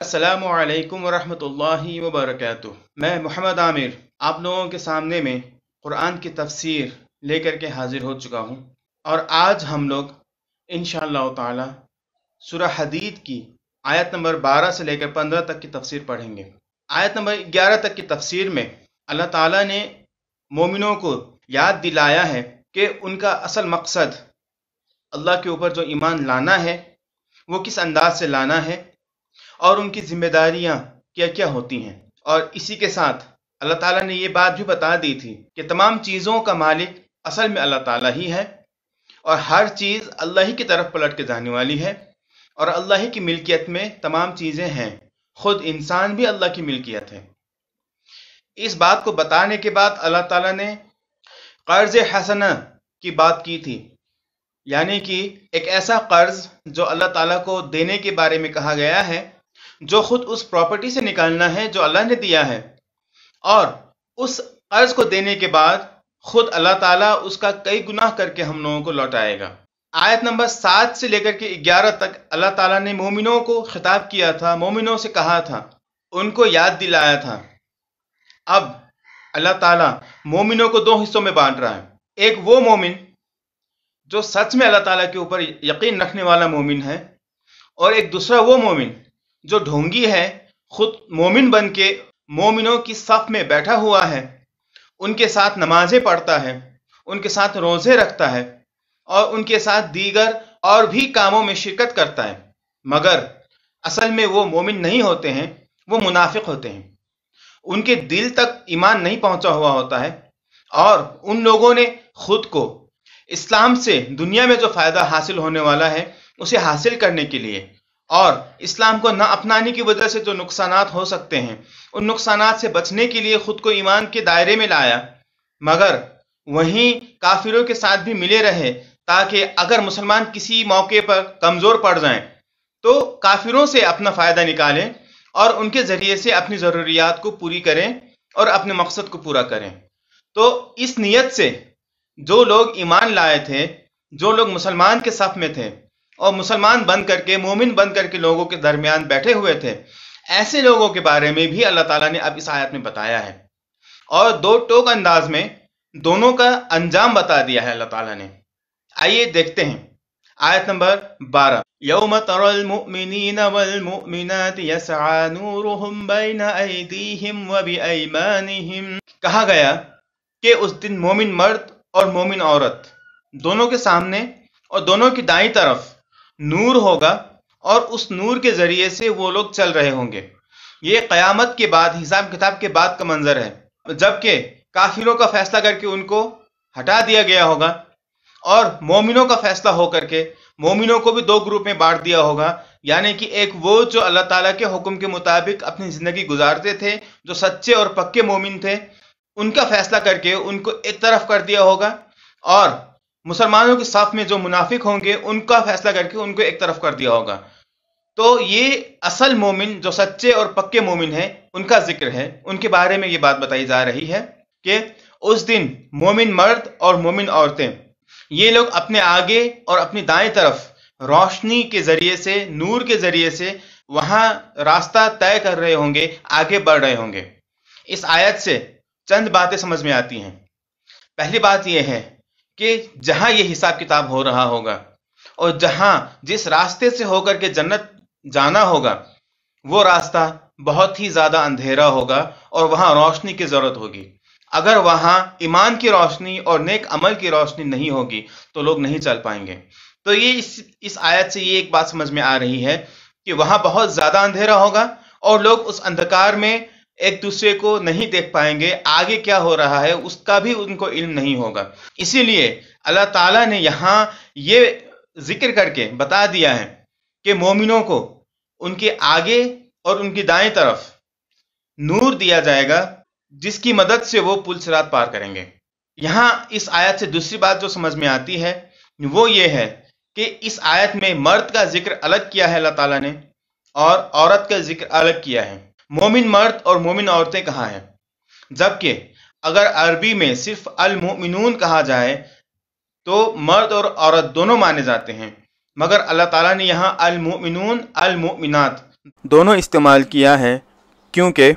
असलकम वरहि वबरक मैं मोहम्मद आमिर आप लोगों के सामने में कुरान की तफसीर लेकर के हाजिर हो चुका हूँ और आज हम लोग इन ताला सूरह हदीद की आयत नंबर 12 से लेकर 15 तक की तफसीर पढ़ेंगे आयत नंबर 11 तक की तफसीर में अल्लाह ताला ने मोमिनों को याद दिलाया है कि उनका असल मकसद अल्लाह के ऊपर जो ईमान लाना है वो किस अंदाज से लाना है और उनकी जिम्मेदारियां क्या क्या होती हैं और इसी के साथ अल्लाह ताला ने ये बात भी बता दी थी कि तमाम चीज़ों का मालिक असल में अल्लाह ताला ही है और हर चीज़ अल्लाह ही की तरफ पलट के जाने वाली है और अल्लाह ही की मिल्कियत में तमाम चीज़ें हैं खुद इंसान भी अल्लाह की मिल्कियत है इस बात को बताने के बाद अल्लाह ताला ने कर्ज हसन की बात की थी यानी कि एक ऐसा कर्ज जो अल्लाह ताला को देने के बारे में कहा गया है जो खुद उस प्रॉपर्टी से निकालना है जो अल्लाह ने दिया है और उस कर्ज को देने के बाद खुद अल्लाह ताला उसका कई गुनाह करके हम लोगों को लौटाएगा आयत नंबर सात से लेकर के ग्यारह तक अल्लाह ताला ने मोमिनों को खिताब किया था मोमिनों से कहा था उनको याद दिलाया था अब अल्लाह ताला मोमिनों को दो हिस्सों में बांट रहा है एक वो मोमिन जो सच में अल्लाह ताला के ऊपर यकीन रखने वाला मोमिन है और एक दूसरा वो मोमिन जो ढोंगी है खुद मोमिन बन के मोमिनों की सफ में बैठा हुआ है उनके साथ नमाजें पढ़ता है उनके साथ रोज़े रखता है और उनके साथ दीगर और भी कामों में शिरकत करता है मगर असल में वो मोमिन नहीं होते हैं वो मुनाफिक होते हैं उनके दिल तक ईमान नहीं पहुंचा हुआ होता है और उन लोगों ने खुद को इस्लाम से दुनिया में जो फ़ायदा हासिल होने वाला है उसे हासिल करने के लिए और इस्लाम को ना अपनाने की वजह से जो नुकसान हो सकते हैं उन नुकसान से बचने के लिए खुद को ईमान के दायरे में लाया मगर वहीं काफिरों के साथ भी मिले रहे ताकि अगर मुसलमान किसी मौके पर कमज़ोर पड़ जाएं तो काफिरों से अपना फ़ायदा निकालें और उनके ज़रिए से अपनी ज़रूरियात को पूरी करें और अपने मकसद को पूरा करें तो इस नीयत से जो लोग ईमान लाए थे जो लोग मुसलमान के सफ में थे और मुसलमान बन करके मोमिन बन करके लोगों के दरमियान बैठे हुए थे ऐसे लोगों के बारे में भी अल्लाह ताला ने अब इस आयत में बताया है और दो टोक अंदाज में दोनों का अंजाम बता दिया है अल्लाह ताला ने आइए देखते हैं आयत नंबर बारह यौम मुमिनात यसअ यसनूरहुम बैन ऐदीहिम व बिअयमानिहिम कहा गया कि उस दिन मोमिन मर्द और मोमिन औरत दोनों के सामने और दोनों की दाई तरफ नूर होगा और उस नूर के जरिए से वो लोग चल रहे होंगे ये क़यामत के बाद हिसाब किताब के बाद का मंजर है जबकि काफिरों का फैसला करके उनको हटा दिया गया होगा और मोमिनों का फैसला होकर के मोमिनों को भी दो ग्रुप में बांट दिया होगा यानी कि एक वो जो अल्लाह ताला के हुक्म के मुताबिक अपनी ज़िंदगी गुजारते थे जो सच्चे और पक्के मोमिन थे उनका फैसला करके उनको एक तरफ कर दिया होगा और मुसलमानों के साथ में जो मुनाफिक होंगे उनका फैसला करके उनको एक तरफ कर दिया होगा तो ये असल मोमिन जो सच्चे और पक्के मोमिन हैं उनका जिक्र है उनके बारे में ये बात बताई जा रही है कि उस दिन मोमिन मर्द और मोमिन औरतें ये लोग अपने आगे और अपनी दाएं तरफ रोशनी के जरिए से नूर के जरिए से वहां रास्ता तय कर रहे होंगे आगे बढ़ रहे होंगे इस आयत से चंद बातें समझ में आती हैं पहली बात यह है कि जहां ये हिसाब किताब हो रहा होगा और जहां जिस रास्ते से होकर के जन्नत जाना होगा वो रास्ता बहुत ही ज्यादा अंधेरा होगा और वहां रोशनी की जरूरत होगी अगर वहां ईमान की रोशनी और नेक अमल की रोशनी नहीं होगी तो लोग नहीं चल पाएंगे तो ये इस इस आयत से ये एक बात समझ में आ रही है कि वहां बहुत ज्यादा अंधेरा होगा और लोग उस अंधकार में एक दूसरे को नहीं देख पाएंगे आगे क्या हो रहा है उसका भी उनको इल्म नहीं होगा इसीलिए अल्लाह ताला ने यहाँ ये जिक्र करके बता दिया है कि मोमिनों को उनके आगे और उनकी दाएं तरफ नूर दिया जाएगा जिसकी मदद से वो पुल सिरात पार करेंगे यहाँ इस आयत से दूसरी बात जो समझ में आती है वो ये है कि इस आयत में मर्द का जिक्र अलग किया है अल्लाह ताला ने और औरत का जिक्र अलग किया है मोमिन मर्द और मोमिन औरतें कहाँ हैं जबकि अगर अरबी में सिर्फ अल मोमिनून कहा जाए तो मर्द और औरत दोनों माने जाते हैं मगर अल्लाह ताला ने यहाँ अल मोमिनून अल मोमिनात दोनों इस्तेमाल किया है क्योंकि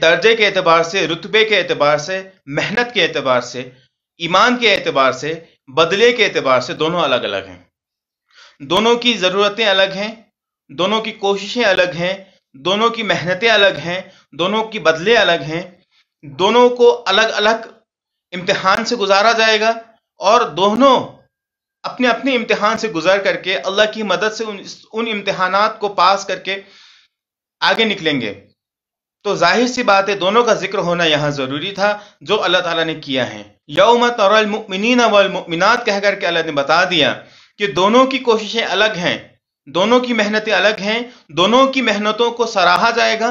दर्जे के एतबार से रुतबे के एतबार से मेहनत के एतबार से ईमान के एतबार से बदले के एतबार से दोनों अलग अलग हैं दोनों की ज़रूरतें अलग हैं दोनों की कोशिशें अलग हैं दोनों की मेहनतें अलग हैं दोनों की बदले अलग हैं दोनों को अलग अलग इम्तिहान से गुजारा जाएगा और दोनों अपने अपने इम्तिहान से गुजर करके अल्लाह की मदद से उन उन इम्तिहानात को पास करके आगे निकलेंगे तो जाहिर सी बात है दोनों का जिक्र होना यहाँ ज़रूरी था जो अल्लाह ताला ने किया है यौम तरमिन वमिनत कह करके अल्लाह ने बता दिया कि दोनों की कोशिशें अलग हैं दोनों की मेहनतें अलग हैं दोनों की मेहनतों को सराहा जाएगा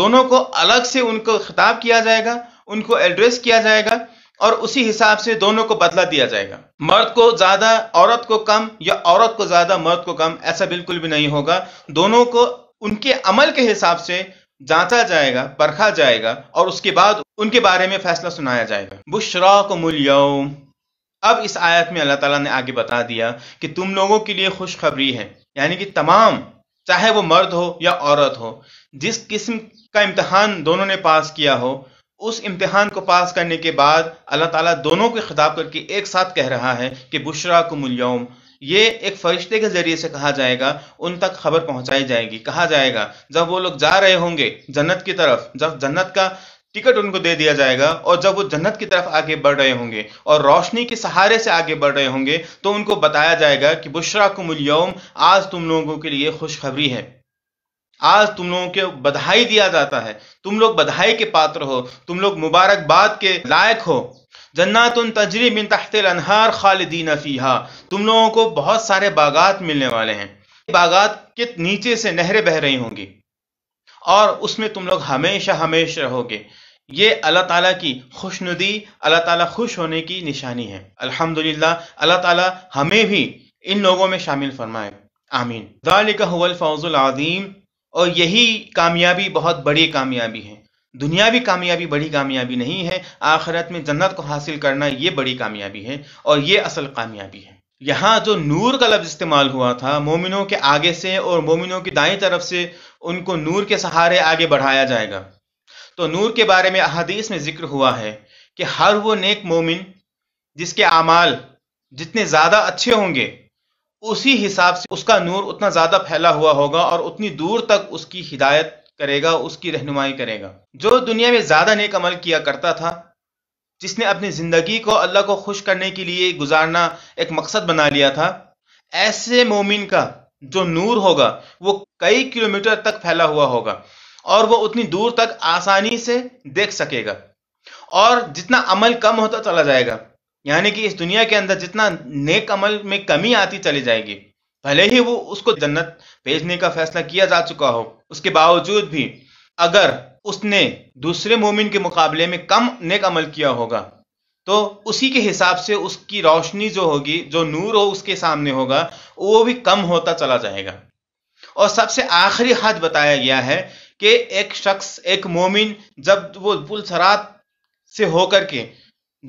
दोनों को अलग से उनको खिताब किया जाएगा उनको एड्रेस किया जाएगा और उसी हिसाब से दोनों को बदला दिया जाएगा मर्द को ज्यादा औरत को कम या औरत को ज्यादा मर्द को कम ऐसा बिल्कुल भी नहीं होगा दोनों को उनके अमल के हिसाब से जांचा जाएगा परखा जाएगा और उसके बाद उनके बारे में फैसला सुनाया जाएगा बुशरा को अब इस आयत में अल्लाह तला ने आगे बता दिया कि तुम लोगों के लिए खुशखबरी है यानी कि तमाम चाहे वो मर्द हो या औरत हो जिस किस्म का इम्तहान दोनों ने पास किया हो उस इम्तहान को पास करने के बाद अल्लाह ताला दोनों को खिताब करके एक साथ कह रहा है कि बुशरा कुमलयम ये एक फरिश्ते के जरिए से कहा जाएगा उन तक खबर पहुंचाई जाएगी कहा जाएगा जब वो लोग जा रहे होंगे जन्नत की तरफ जब जन्नत का टिकट उनको दे दिया जाएगा और जब वो जन्नत की तरफ आगे बढ़ रहे होंगे और रोशनी के सहारे से आगे बढ़ रहे होंगे तो उनको बताया जाएगा कि बुशरा कुमलयम आज तुम लोगों के लिए खुशखबरी है आज तुम लोगों के बधाई दिया जाता है तुम लोग बधाई के पात्र हो तुम लोग मुबारकबाद के लायक हो जन्नात तजरी मिन तहत अनहार खालिदीन फीहा तुम लोगों को बहुत सारे बागात मिलने वाले हैं बागात के नीचे से नहरें बह रही होंगी और उसमें तुम लोग हमेशा हमेश रहोगे ये अल्लाह ताला की खुशनुदी अल्लाह ताला खुश होने की निशानी है अल्हम्दुलिल्लाह अल्लाह ताला हमें भी इन लोगों में शामिल फरमाए आमीन दालिकल फौजुल आज़ीम और यही कामयाबी बहुत बड़ी कामयाबी है दुनियावी कामयाबी बड़ी कामयाबी नहीं है आखिरत में जन्नत को हासिल करना ये बड़ी कामयाबी है और ये असल कामयाबी है यहाँ जो नूर का लफ्ज़ इस्तेमाल हुआ था मोमिनों के आगे से और मोमिनों की दाएं तरफ से उनको नूर के सहारे आगे बढ़ाया जाएगा तो नूर के बारे में अहदीस में जिक्र हुआ है कि हर वो नेक मोमिन जिसके अमाल जितने ज़्यादा अच्छे होंगे उसी हिसाब से उसका नूर उतना ज़्यादा फैला हुआ होगा और उतनी दूर तक उसकी हिदायत करेगा उसकी रहनुमाई करेगा जो दुनिया में ज़्यादा नेक अमल किया करता था जिसने अपनी ज़िंदगी को अल्लाह को खुश करने के लिए गुजारना एक मकसद बना लिया था ऐसे मोमिन का जो नूर होगा वो कई किलोमीटर तक फैला हुआ होगा और वो उतनी दूर तक आसानी से देख सकेगा और जितना अमल कम होता चला जाएगा यानी कि इस दुनिया के अंदर जितना नेक अमल में कमी आती चली जाएगी भले ही वो उसको जन्नत भेजने का फैसला किया जा चुका हो उसके बावजूद भी अगर उसने दूसरे मोमिन के मुकाबले में कम नेक अमल किया होगा तो उसी के हिसाब से उसकी रोशनी जो होगी जो नूर हो उसके सामने होगा वो भी कम होता चला जाएगा और सबसे आखिरी हद बताया गया है कि एक शख्स एक मोमिन जब वो पुल से होकर के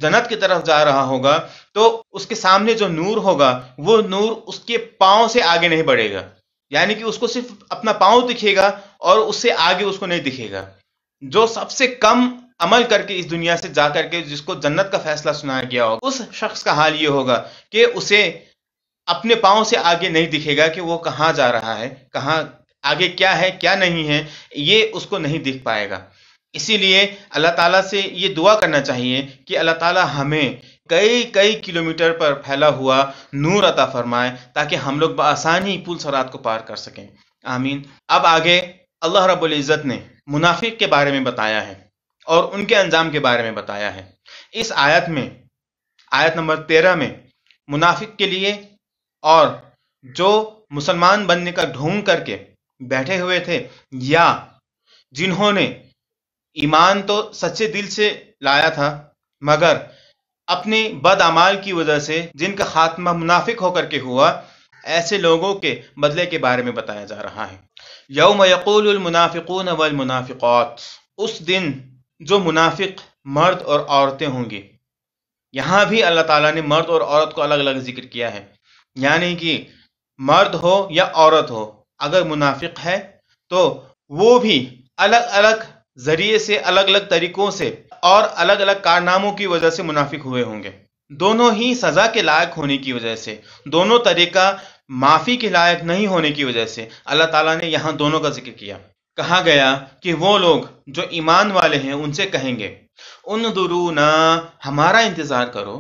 जन्नत की तरफ जा रहा होगा तो उसके सामने जो नूर होगा वो नूर उसके पाँव से आगे नहीं बढ़ेगा यानी कि उसको सिर्फ अपना पाँव दिखेगा और उससे आगे उसको नहीं दिखेगा जो सबसे कम अमल करके इस दुनिया से जा करके जिसको जन्नत का फैसला सुनाया गया होगा उस शख्स का हाल ये होगा कि उसे अपने पाँव से आगे नहीं दिखेगा कि वो कहाँ जा रहा है कहाँ आगे क्या है क्या नहीं है ये उसको नहीं दिख पाएगा इसीलिए अल्लाह ताला से ये दुआ करना चाहिए कि अल्लाह ताला हमें कई कई किलोमीटर पर फैला हुआ नूर अता फरमाए ताकि हम लोग बसानी पुल सरात को पार कर सकें आमीन अब आगे अल्लाह रब्बुल इज़्ज़त ने मुनाफिक के बारे में बताया है और उनके अंजाम के बारे में बताया है इस आयत में आयत नंबर तेरह में मुनाफिक के लिए और जो मुसलमान बनने का ढोंग करके बैठे हुए थे या जिन्होंने ईमान तो सच्चे दिल से लाया था मगर अपने बदअमाल की वजह से जिनका खात्मा मुनाफिक होकर के हुआ ऐसे लोगों के बदले के बारे में बताया जा रहा है यौम यकूल मुनाफिकून वल मुनाफिकौत उस दिन जो मुनाफिक मर्द और औरतें होंगे यहाँ भी अल्लाह ताला ने मर्द और औरत को अलग अलग जिक्र किया है यानी कि मर्द हो या औरत हो अगर मुनाफिक है तो वो भी अलग अलग जरिए से अलग अलग तरीकों से और अलग अलग कारनामों की वजह से मुनाफिक हुए होंगे दोनों ही सजा के लायक होने की वजह से दोनों तरीका माफी के लायक नहीं होने की वजह से अल्लाह ताला ने यहाँ दोनों का जिक्र किया कहा गया कि वो लोग जो ईमान वाले हैं उनसे कहेंगे उन दुरूना हमारा इंतजार करो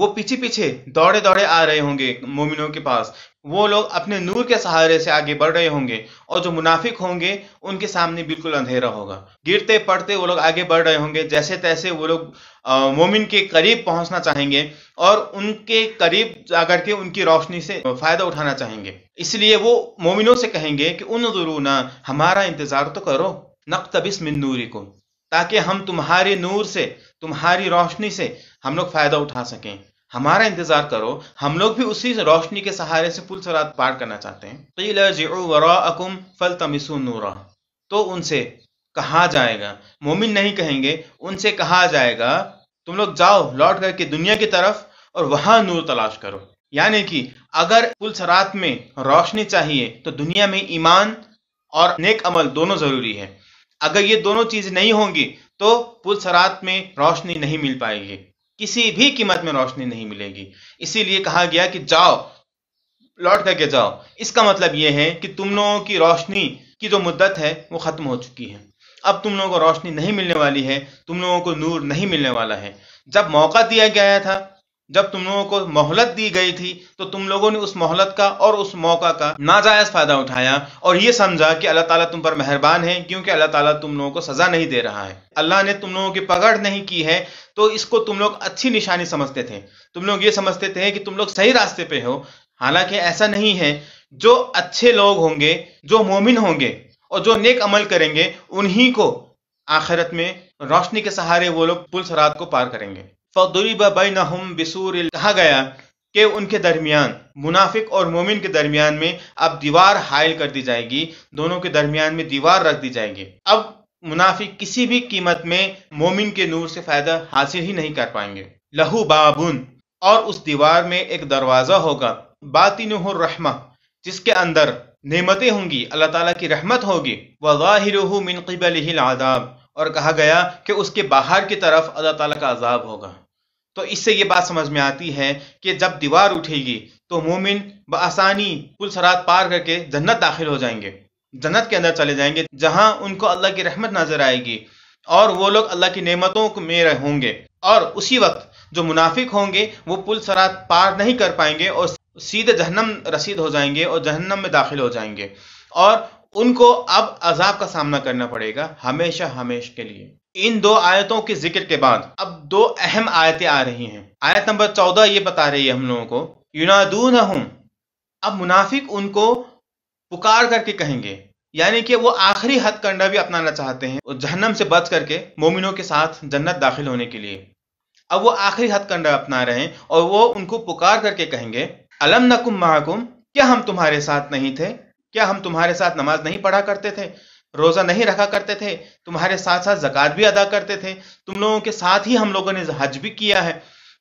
वो पीछे पीछे दौड़े दौड़े आ रहे होंगे मोमिनों के पास वो लोग अपने नूर के सहारे से आगे बढ़ रहे होंगे और जो मुनाफिक होंगे उनके सामने बिल्कुल अंधेरा होगा गिरते पड़ते वो लोग आगे बढ़ रहे होंगे जैसे तैसे वो लोग मोमिन के करीब पहुंचना चाहेंगे और उनके करीब जाकर के उनकी रोशनी से फायदा उठाना चाहेंगे इसलिए वो मोमिनों से कहेंगे कि उन दुरूना हमारा इंतजार तो करो नकतबिस मिन नूरी को ताकि हम तुम्हारे नूर से तुम्हारी रोशनी से हम लोग फायदा उठा सकें हमारा इंतजार करो हम लोग भी उसी रोशनी के सहारे से पुल सरात पार करना चाहते हैं तो फल तो उनसे कहा जाएगा मोमिन नहीं कहेंगे उनसे कहा जाएगा तुम लोग जाओ लौट करके दुनिया की तरफ और वहां नूर तलाश करो यानी कि अगर पुल सरात में रोशनी चाहिए तो दुनिया में ईमान और नेक अमल दोनों जरूरी है अगर ये दोनों चीज नहीं होंगी तो पुल सरात में रोशनी नहीं मिल पाएगी किसी भी कीमत में रोशनी नहीं मिलेगी इसीलिए कहा गया कि जाओ लौट करके जाओ इसका मतलब यह है कि तुम लोगों की रोशनी की जो मुद्दत है वो ख़त्म हो चुकी है अब तुम लोगों को रोशनी नहीं मिलने वाली है तुम लोगों को नूर नहीं मिलने वाला है जब मौका दिया गया था जब तुम लोगों को मोहलत दी गई थी तो तुम लोगों ने उस मोहलत का और उस मौका का नाजायज फायदा उठाया और ये समझा कि अल्लाह ताला तुम पर मेहरबान है क्योंकि अल्लाह ताला तुम लोगों को सजा नहीं दे रहा है अल्लाह ने तुम लोगों की पकड़ नहीं की है तो इसको तुम लोग अच्छी निशानी समझते थे तुम लोग ये समझते थे कि तुम लोग सही रास्ते पे हो हालांकि ऐसा नहीं है जो अच्छे लोग होंगे जो मोमिन होंगे और जो नेक अमल करेंगे उन्हीं को आखिरत में रोशनी के सहारे वो लोग पुल सरात को पार करेंगे कहा गया कि उनके दरमियान मुनाफिक और मोमिन के दरमियान में अब दीवार हायल कर दी जाएगी दोनों के दरमियान में दीवार रख दी जाएगी अब मुनाफिक किसी भी कीमत में मोमिन के नूर से फायदा हासिल ही नहीं कर पाएंगे लहू बाबुन और उस दीवार में एक दरवाज़ा होगा बातिन रहमा जिसके अंदर नेमतें होंगी अल्लाह ताला की रहमत होगी वज़ाहिरहु आदाब और कहा गया कि उसके बाहर की तरफ अल्लाह ताला का अजाब होगा तो इससे ये बात समझ में आती है कि जब दीवार उठेगी तो मोमिन बसानी पुल सरात पार करके जन्नत दाखिल हो जाएंगे जन्नत के अंदर चले जाएंगे जहां उनको अल्लाह की रहमत नजर आएगी और वो लोग अल्लाह की नेमतों में होंगे और उसी वक्त जो मुनाफिक होंगे वो पुल सरात पार नहीं कर पाएंगे और सीधे जहन्नम रसीद हो जाएंगे और जहन्नम में दाखिल हो जाएंगे और उनको अब अजाब का सामना करना पड़ेगा हमेशा हमेशा के लिए इन दो आयतों के जिक्र के बाद अब दो अहम आयतें आ रही हैं आयत नंबर चौदह ये बता रही है हम लोगों को युनादून अब मुनाफिक उनको पुकार करके कहेंगे यानी कि वो आखिरी हथकंडा भी अपनाना चाहते हैं और जहन्नम से बच करके मोमिनों के साथ जन्नत दाखिल होने के लिए अब वो आखिरी हथकंडा अपना रहे हैं और वो उनको पुकार करके कहेंगे अलम नकुम महाकुम क्या हम तुम्हारे साथ नहीं थे क्या हम तुम्हारे साथ नमाज नहीं पढ़ा करते थे रोज़ा नहीं रखा करते थे तुम्हारे साथ साथ जक़ात भी अदा करते थे तुम लोगों के साथ ही हम लोगों ने हज भी किया है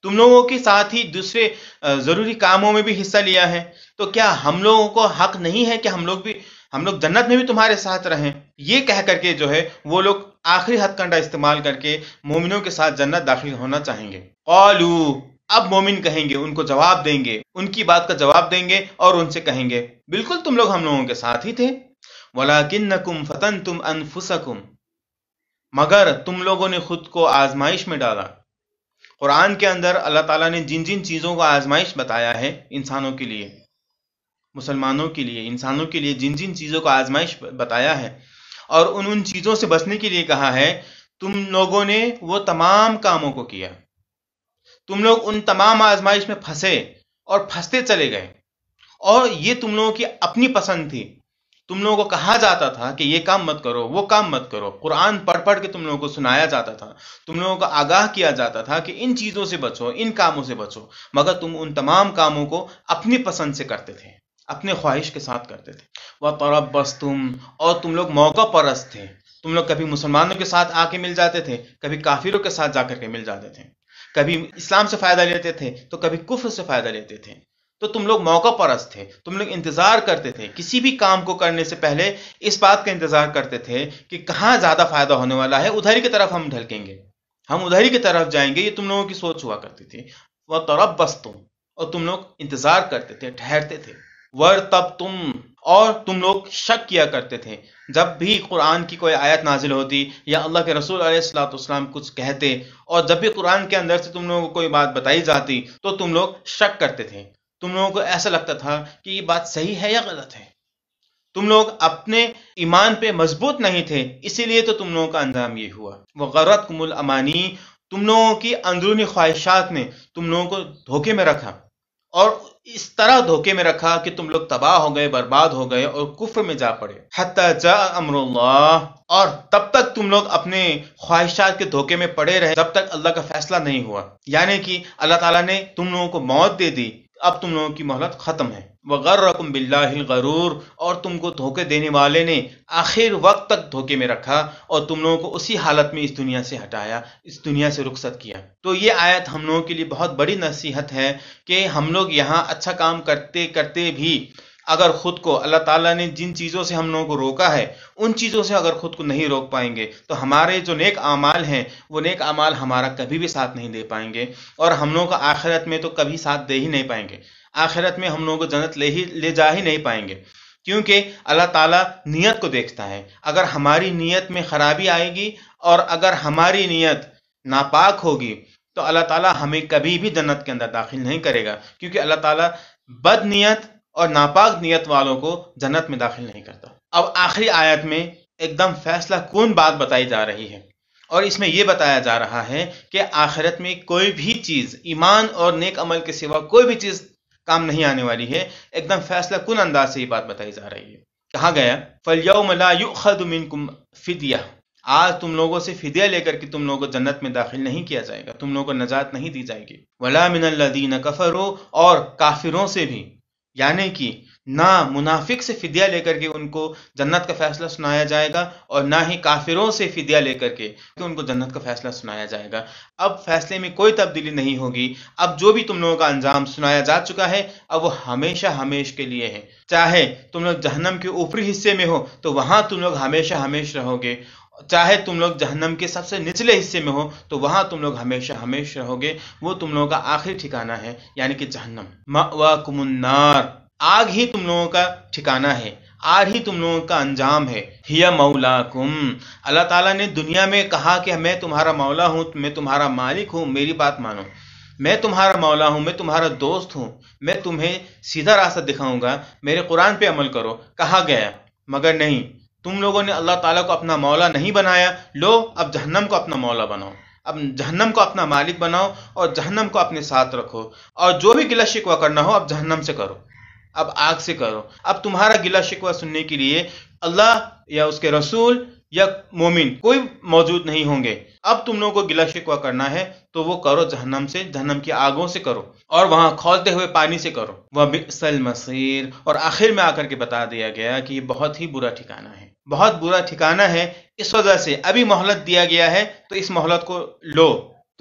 तुम लोगों के साथ ही दूसरे ज़रूरी कामों में भी हिस्सा लिया है तो क्या हम लोगों को हक नहीं है कि हम लोग भी हम लोग जन्नत में भी तुम्हारे साथ रहें ये कह करके जो है वो लोग आखिरी हथकंडा इस्तेमाल करके मोमिनों के साथ जन्नत दाखिल होना चाहेंगे कौलू अब मोमिन कहेंगे उनको जवाब देंगे उनकी बात का जवाब देंगे और उनसे कहेंगे बिल्कुल तुम लोग हम लोगों के साथ ही थे वलाकिन्नकुम फतन तुम अनफुसकुम मगर तुम लोगों ने खुद को आजमाइश में डाला कुरान के अंदर अल्लाह ताला ने जिन जिन चीज़ों को आजमाइश बताया है इंसानों के लिए मुसलमानों के लिए इंसानों के लिए जिन जिन चीज़ों को आजमाइश बताया है और उन उन चीज़ों से बचने के लिए कहा है तुम लोगों ने वो तमाम कामों को किया तुम लोग उन तमाम आजमाइश में फंसे और फंसते चले गए और ये तुम लोगों की अपनी पसंद थी तुम लोगों को कहा जाता था कि ये काम मत करो वो काम मत करो कुरान पढ़ पढ़ के तुम लोगों को सुनाया जाता था तुम लोगों को आगाह किया जाता था कि इन चीज़ों से बचो इन कामों से बचो मगर तुम उन तमाम कामों को अपनी पसंद से करते थे अपने ख्वाहिश के साथ करते थे वह तरबस तुम और तुम लोग मौका परस्त थे तुम लोग कभी मुसलमानों के साथ आके मिल जाते थे कभी काफिरों के साथ जाकर के मिल जाते थे कभी इस्लाम से फ़ायदा लेते थे तो कभी कुफ्र से फ़ायदा लेते थे तो तुम लोग मौका परस्त थे तुम लोग इंतजार करते थे किसी भी काम को करने से पहले इस बात का इंतजार करते थे कि कहाँ ज्यादा फायदा होने वाला है उधर की तरफ हम ढलकेंगे हम उधर की तरफ जाएंगे ये तुम लोगों की सोच हुआ करती थी वह तरफ बस तुम और तुम लोग इंतजार करते थे ठहरते थे वर तब तुम और तुम लोग शक किया करते थे जब भी कुरान की कोई आयत नाजिल होती या अल्लाह के रसूल सलाम कुछ कहते और जब भी कुरान के अंदर से तुम लोगों को कोई बात बताई जाती तो तुम लोग शक करते थे तुम लोगों को ऐसा लगता था कि ये बात सही है या गलत है तुम लोग अपने ईमान पे मजबूत नहीं थे इसीलिए तो तुम लोगों का अंजाम ये हुआ वह गरत कुमुल अमानी तुम लोगों की अंदरूनी ख्वाहिशात ने तुम लोगों को धोखे में रखा और इस तरह धोखे में रखा कि तुम लोग तबाह हो गए बर्बाद हो गए और कुफर में जा पड़े हत्या जा अमरुल्लाह और तब तक तुम लोग अपने ख्वाहिशात के धोखे में पड़े रहे तब तक अल्लाह का फैसला नहीं हुआ यानी कि अल्लाह ताला ने तुम लोगों को मौत दे दी अब तुम लोगों की मोहलत ख़त्म है बिल्ला गरूर और तुमको धोखे देने वाले ने आखिर वक्त तक धोखे में रखा और तुम लोगों को उसी हालत में इस दुनिया से हटाया इस दुनिया से रुखसत किया तो ये आयत हम लोगों के लिए बहुत बड़ी नसीहत है कि हम लोग यहाँ अच्छा काम करते करते भी अगर खुद को अल्लाह ताला ने जिन चीज़ों से हम लोगों को रोका है उन चीज़ों से अगर खुद को नहीं रोक पाएंगे तो हमारे जो नेक अमाल हैं वो नेक अमाल हमारा कभी भी साथ नहीं दे पाएंगे और हम लोगों का आखिरत में तो कभी साथ दे ही नहीं पाएंगे आखिरत में हम लोगों को जन्नत ले ही ले जा ही नहीं पाएंगे क्योंकि अल्लाह ताला नियत को देखता है अगर हमारी नियत में ख़राबी आएगी और अगर हमारी नियत नापाक होगी तो अल्लाह ताला हमें कभी भी जन्नत के अंदर दाखिल नहीं करेगा क्योंकि अल्लाह ताला बद नियत और नापाक नियत वालों को जन्नत में दाखिल नहीं करता अब आखिरी आयत में एकदम फैसला कौन बात बताई जा रही है और इसमें यह बताया जा रहा है कि आखिरत में कोई भी चीज़ ईमान और नेक अमल के सिवा कोई भी चीज़ काम नहीं आने वाली है एकदम फैसला कौन अंदाज से ये बात बताई जा रही है कहा गया फलियामिनकुम फिदिया आज तुम लोगों से फिदिया लेकर के तुम लोगों को जन्नत में दाखिल नहीं किया जाएगा तुम लोगों को नजात नहीं दी जाएगी वला मिनल्लादीन कफरो और काफिरों से भी यानी कि ना मुनाफिक से फिदिया लेकर के उनको जन्नत का फैसला सुनाया जाएगा और ना ही काफिरों से फिदिया लेकर के तो उनको जन्नत का फैसला सुनाया जाएगा अब फैसले में कोई तब्दीली नहीं होगी अब जो भी तुम लोगों का अंजाम सुनाया जा चुका है अब वो हमेशा हमेश के लिए है चाहे तुम लोग जहनम के ऊपरी हिस्से में हो तो वहां तुम लोग हमेशा हमेश रहोगे चाहे तुम लोग जहन्नम के सबसे निचले हिस्से में हो तो वहां तुम लोग हमेशा हमेशा रहोगे वो तुम लोगों का आखिरी ठिकाना है यानी कि जहन्नम कुमुन्नार आग ही तुम लोगों का ठिकाना है आग ही तुम लोगों का अंजाम है हिया मौला कुम अल्लाह ताला ने दुनिया में कहा कि मैं तुम्हारा मौला हूँ मैं तुम्हारा मालिक हूँ मेरी बात मानो मैं तुम्हारा मौला हूँ मैं तुम्हारा दोस्त हूँ मैं तुम्हें सीधा रास्ता दिखाऊंगा मेरे कुरान पे अमल करो कहा गया मगर नहीं तुम लोगों ने अल्लाह ताला को अपना मौला नहीं बनाया लो अब जहन्नम को अपना मौला बनाओ अब जहन्नम को अपना मालिक बनाओ और जहन्नम को अपने साथ रखो और जो भी गिला शिकवा करना हो अब जहन्नम से करो अब आग से करो अब तुम्हारा गिला शिकवा सुनने के लिए अल्लाह या उसके रसूल या मोमिन कोई मौजूद नहीं होंगे अब तुम लोगों को गिला शिकवा करना है तो वो करो जहन्नम से जहन्नम की आगों से करो और वहां खोलते हुए पानी से करो वह बिसल मसीर और आखिर में आकर के बता दिया गया कि ये बहुत ही बुरा ठिकाना है बहुत बुरा ठिकाना है इस वजह से अभी मोहलत दिया गया है तो इस मोहलत को लो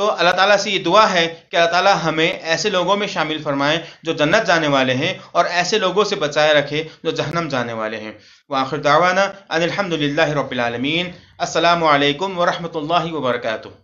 तो अल्लाह ताला से ये दुआ है कि अल्लाह ताला हमें ऐसे लोगों में शामिल फरमाएं जो जन्नत जाने वाले हैं और ऐसे लोगों से बचाए रखे जो जहनम जाने वाले हैं व आखिर दावाना अनिलहमदिल्ला रबालमीन अल्लाम वरहमल वर्का